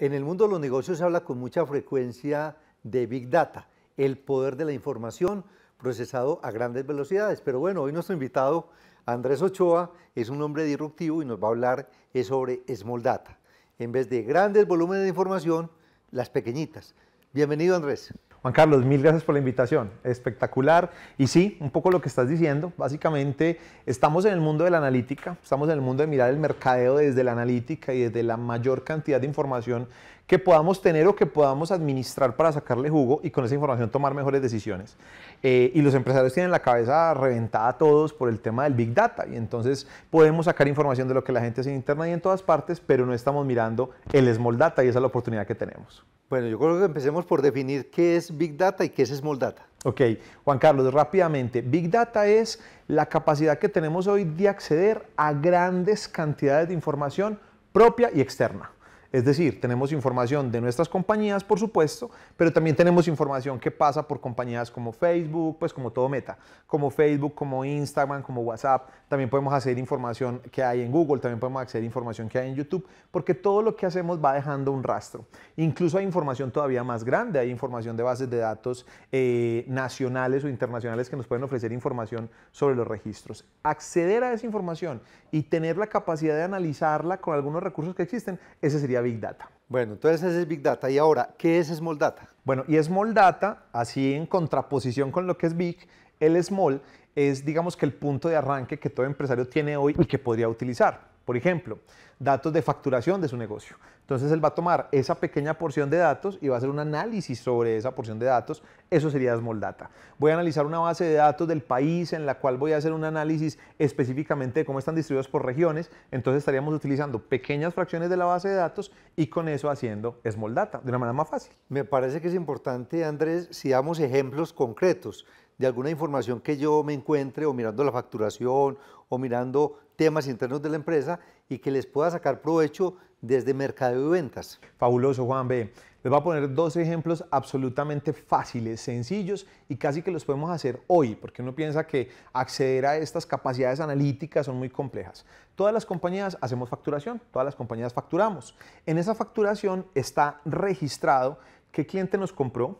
En el mundo de los negocios se habla con mucha frecuencia de Big Data, el poder de la información procesado a grandes velocidades. Pero bueno, hoy nuestro invitado, Andrés Ochoa, es un hombre disruptivo y nos va a hablar sobre Small Data. En vez de grandes volúmenes de información, las pequeñitas. Bienvenido, Andrés. Juan Carlos, mil gracias por la invitación. Espectacular. Y sí, un poco lo que estás diciendo. Básicamente, estamos en el mundo de la analítica, estamos en el mundo de mirar el mercadeo desde la analítica y desde la mayor cantidad de información que podamos tener o que podamos administrar para sacarle jugo y con esa información tomar mejores decisiones. Eh, y los empresarios tienen la cabeza reventada a todos por el tema del Big Data y entonces podemos sacar información de lo que la gente hace en Internet y en todas partes, pero no estamos mirando el Small Data y esa es la oportunidad que tenemos. Bueno, yo creo que empecemos por definir qué es Big Data y qué es Small Data. Ok, Juan Carlos, rápidamente, Big Data es la capacidad que tenemos hoy de acceder a grandes cantidades de información propia y externa. Es decir, tenemos información de nuestras compañías, por supuesto, pero también tenemos información que pasa por compañías como Facebook, pues como todo Meta, como Facebook, como Instagram, como WhatsApp. También podemos hacer información que hay en Google, también podemos acceder información que hay en YouTube, porque todo lo que hacemos va dejando un rastro. Incluso hay información todavía más grande, hay información de bases de datos eh, nacionales o internacionales que nos pueden ofrecer información sobre los registros. Acceder a esa información y tener la capacidad de analizarla con algunos recursos que existen, ese sería Big Data. Bueno, entonces ese es Big Data. Y ahora, ¿qué es Small Data? Bueno, y Small Data, así en contraposición con lo que es Big, el Small es, digamos que el punto de arranque que todo empresario tiene hoy y que podría utilizar. Por ejemplo, datos de facturación de su negocio. Entonces él va a tomar esa pequeña porción de datos y va a hacer un análisis sobre esa porción de datos. Eso sería Small Data. Voy a analizar una base de datos del país en la cual voy a hacer un análisis específicamente de cómo están distribuidos por regiones. Entonces estaríamos utilizando pequeñas fracciones de la base de datos y con eso haciendo Small Data de una manera más fácil. Me parece que es importante, Andrés, si damos ejemplos concretos de alguna información que yo me encuentre o mirando la facturación o mirando temas internos de la empresa y que les pueda sacar provecho desde mercado de ventas. Fabuloso, Juan B. Les voy a poner dos ejemplos absolutamente fáciles, sencillos y casi que los podemos hacer hoy, porque uno piensa que acceder a estas capacidades analíticas son muy complejas. Todas las compañías hacemos facturación, todas las compañías facturamos. En esa facturación está registrado qué cliente nos compró,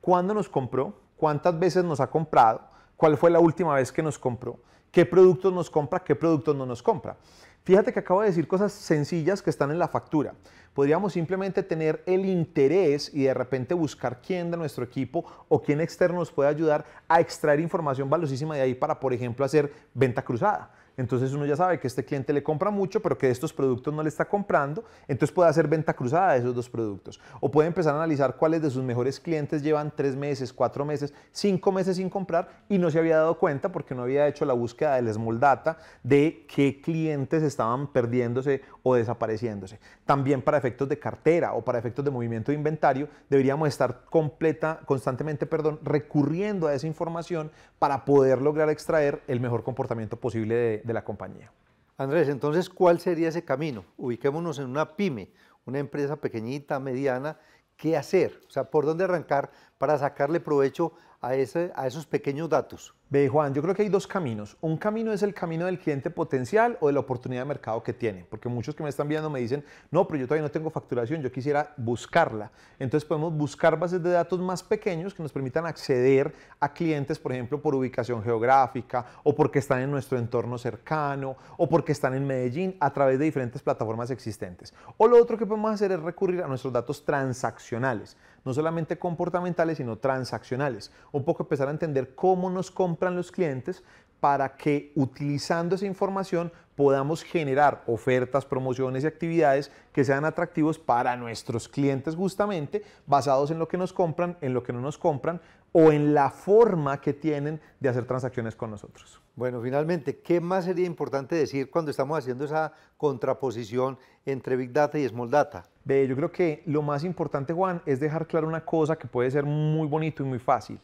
cuándo nos compró, cuántas veces nos ha comprado, cuál fue la última vez que nos compró, qué productos nos compra, qué productos no nos compra. Fíjate que acabo de decir cosas sencillas que están en la factura podríamos simplemente tener el interés y de repente buscar quién de nuestro equipo o quién externo nos puede ayudar a extraer información valiosísima de ahí para, por ejemplo, hacer venta cruzada. Entonces uno ya sabe que este cliente le compra mucho, pero que de estos productos no le está comprando, entonces puede hacer venta cruzada de esos dos productos. O puede empezar a analizar cuáles de sus mejores clientes llevan tres meses, cuatro meses, cinco meses sin comprar y no se había dado cuenta porque no había hecho la búsqueda del small data de qué clientes estaban perdiéndose o desapareciéndose. También para efectos de cartera o para efectos de movimiento de inventario, deberíamos estar completa, constantemente perdón, recurriendo a esa información para poder lograr extraer el mejor comportamiento posible de, la compañía. Andrés, entonces, ¿cuál sería ese camino? Ubiquémonos en una pyme, una empresa pequeñita, mediana, ¿qué hacer? O sea, ¿por dónde arrancar para sacarle provecho a, esos pequeños datos? Ve, Juan, yo creo que hay dos caminos. Un camino es el camino del cliente potencial o de la oportunidad de mercado que tiene, porque muchos que me están viendo me dicen, no, pero yo todavía no tengo facturación, yo quisiera buscarla. Entonces podemos buscar bases de datos más pequeños que nos permitan acceder a clientes, por ejemplo, por ubicación geográfica o porque están en nuestro entorno cercano o porque están en Medellín a través de diferentes plataformas existentes. O lo otro que podemos hacer es recurrir a nuestros datos transaccionales no solamente comportamentales, sino transaccionales. Un poco empezar a entender cómo nos compran los clientes para que utilizando esa información podamos generar ofertas, promociones y actividades que sean atractivos para nuestros clientes justamente basados en lo que nos compran, en lo que no nos compran o en la forma que tienen de hacer transacciones con nosotros. Bueno, finalmente, ¿qué más sería importante decir cuando estamos haciendo esa contraposición entre Big Data y Small Data? Ve, yo creo que lo más importante, Juan, es dejar claro una cosa que puede ser muy bonito y muy fácil.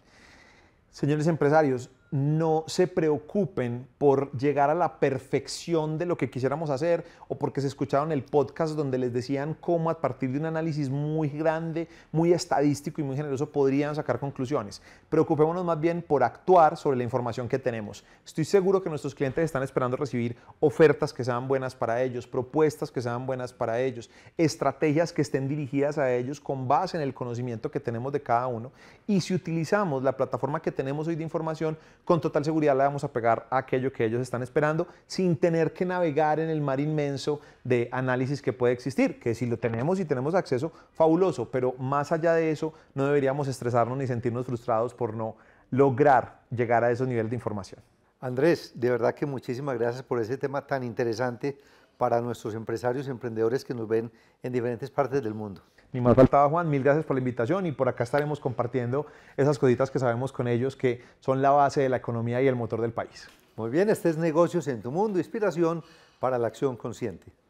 Señores empresarios, no se preocupen por llegar a la perfección de lo que quisiéramos hacer o porque se escucharon el podcast donde les decían cómo a partir de un análisis muy grande, muy estadístico y muy generoso podrían sacar conclusiones. Preocupémonos más bien por actuar sobre la información que tenemos. Estoy seguro que nuestros clientes están esperando recibir ofertas que sean buenas para ellos, propuestas que sean buenas para ellos, estrategias que estén dirigidas a ellos con base en el conocimiento que tenemos de cada uno. Y si utilizamos la plataforma que tenemos hoy de información, con total seguridad le vamos a pegar a aquello que ellos están esperando sin tener que navegar en el mar inmenso de análisis que puede existir, que si lo tenemos y tenemos acceso, fabuloso, pero más allá de eso no deberíamos estresarnos ni sentirnos frustrados por no lograr llegar a ese nivel de información. Andrés, de verdad que muchísimas gracias por ese tema tan interesante para nuestros empresarios y emprendedores que nos ven en diferentes partes del mundo. Ni más faltaba Juan, mil gracias por la invitación y por acá estaremos compartiendo esas cositas que sabemos con ellos que son la base de la economía y el motor del país. Muy bien, este es Negocios en tu Mundo, inspiración para la acción consciente.